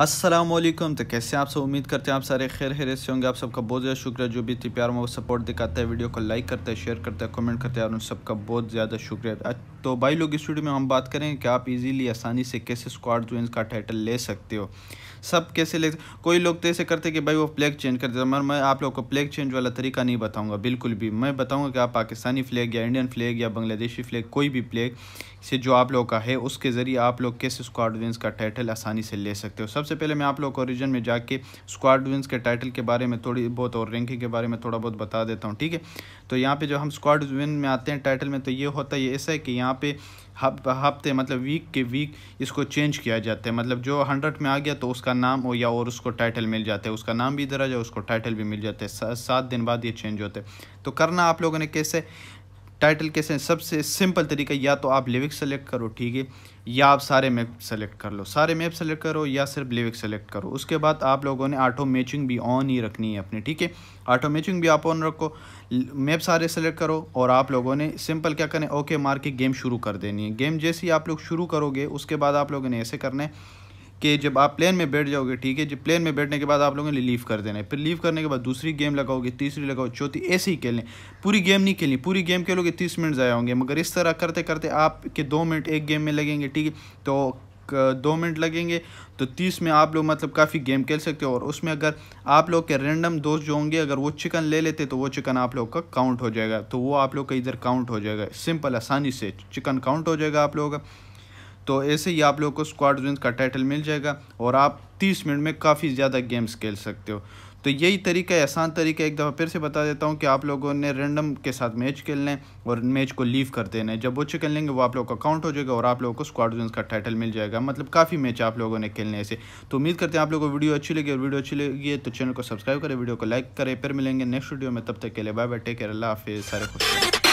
असलम तो कैसे आप सब उम्मीद करते हैं आप सारे खैर खेरे से होंगे आप सबका बहुत ज़्यादा शुक्रिया जो भी इतनी प्यार में सपोर्ट दिखाता है वीडियो को लाइक करता है शेयर करता है कमेंट करता है और उन सबका बहुत ज़्यादा शुक्रिया तो भाई लोग इस वीडियो में हम बात करें कि आप इजीली आसानी से कैसे स्क्वाड ज्वेंस का टाइटल ले सकते हो सब कैसे ले कोई लोग तो ऐसे करते कि भाई वो फ्लैग चेंज करते मगर मैं आप लोग को फ्लैग चेंज वाला तरीका नहीं बताऊँगा बिल्कुल भी मैं बताऊँगा कि आप पाकिस्तानी फ्लैग या इंडियन फ्लैग या बांग्लादेशी फ्लैग कोई भी फ्लैग से जो आप लोग का है उसके ज़रिए आप लोग कैसे स्क्वाड विंस का टाइटल आसानी से ले सकते हो सबसे पहले मैं आप लोग को रीजन में जाके स्क्वाड विंस के टाइटल के बारे में थोड़ी बहुत और रैंकिंग के बारे में थोड़ा बहुत बता देता हूँ ठीक है तो यहाँ पे जब हम स्क्वाड विन में आते हैं टाइटल में तो ये होता है ऐसा है कि यहाँ पे हफ्ते मतलब वीक के वीक इसको चेंज किया जाता है मतलब जो हंड्रेड में आ गया तो उसका नाम हो या और उसको टाइटल मिल जाता है उसका नाम भी इधर आ जाए उसको टाइटल भी मिल जाता है सात दिन बाद ये चेंज होते हैं तो करना आप लोगों ने कैसे टाइटल कैसे सबसे सिंपल तरीका या तो आप लिविक सेलेक्ट करो ठीक है या आप सारे मैप सेलेक्ट कर लो सारे मैप सेलेक्ट करो या सिर्फ लिविक सेलेक्ट करो उसके बाद आप लोगों ने ऑटो मैचिंग भी ऑन ही रखनी है अपनी ठीक है ऑटो मैचिंग भी आप ऑन रखो मैप सारे सेलेक्ट करो और आप लोगों ने सिंपल क्या करना है ओके मार के गेम शुरू कर देनी है गेम जैसे ही आप लोग शुरू करोगे उसके बाद आप लोगों ने ऐसे करना है कि जब आप प्लेन में बैठ जाओगे ठीक है जब प्लेन में बैठने के बाद आप लोगों ने लीव कर देना है फिर लीव करने के बाद दूसरी गेम लगाओगे तीसरी लगाओ चौथी ऐसे ही खेलें पूरी गेम नहीं खेलनी पूरी गेम खेलोगे तीस मिनट ज़ाया होंगे मगर इस तरह करते करते आपके दो मिनट एक गेम में लगेंगे ठीक है तो दो मिनट लगेंगे तो तीस में आप लोग मतलब काफ़ी गेम खेल सकते हो और उसमें अगर आप लोग के रेंडम दोस्त जो होंगे अगर वो चिकन ले लेते तो वो चिकन आप लोग का काउंट हो जाएगा तो वो आप लोग का इधर काउंट हो जाएगा सिंपल आसानी से चिकन काउंट हो जाएगा आप लोगों का तो ऐसे ही आप लोगों को स्क्वाड विन का टाइटल मिल जाएगा और आप तीस मिनट में काफ़ी ज़्यादा गेम्स खेल सकते हो तो यही तरीका है आसान तरीका एक दफ़ा फिर से बता देता हूँ कि आप लोगों ने रेंडम के साथ मैच खेल लें और मैच को लीव कर देना है जब वो चिकन लेंगे वो आप लोगों का काउंट हो जाएगा और आप लोगों को स्क्वाड जोन्स का टाइटल मिल जाएगा मतलब काफ़ी मैच आप लोगों ने खेलने ऐसे तो उम्मीद करते हैं आप लोगों को वीडियो अच्छी लगी और वीडियो अच्छी लगी है तो चैनल को सब्सक्राइब करें वीडियो को लाइक करें फिर मिलेंगे नेक्स्ट वीडियो में तब तक के लिए बाय बाय टेक केयर अल्लाह हाफिज़ सारे खुश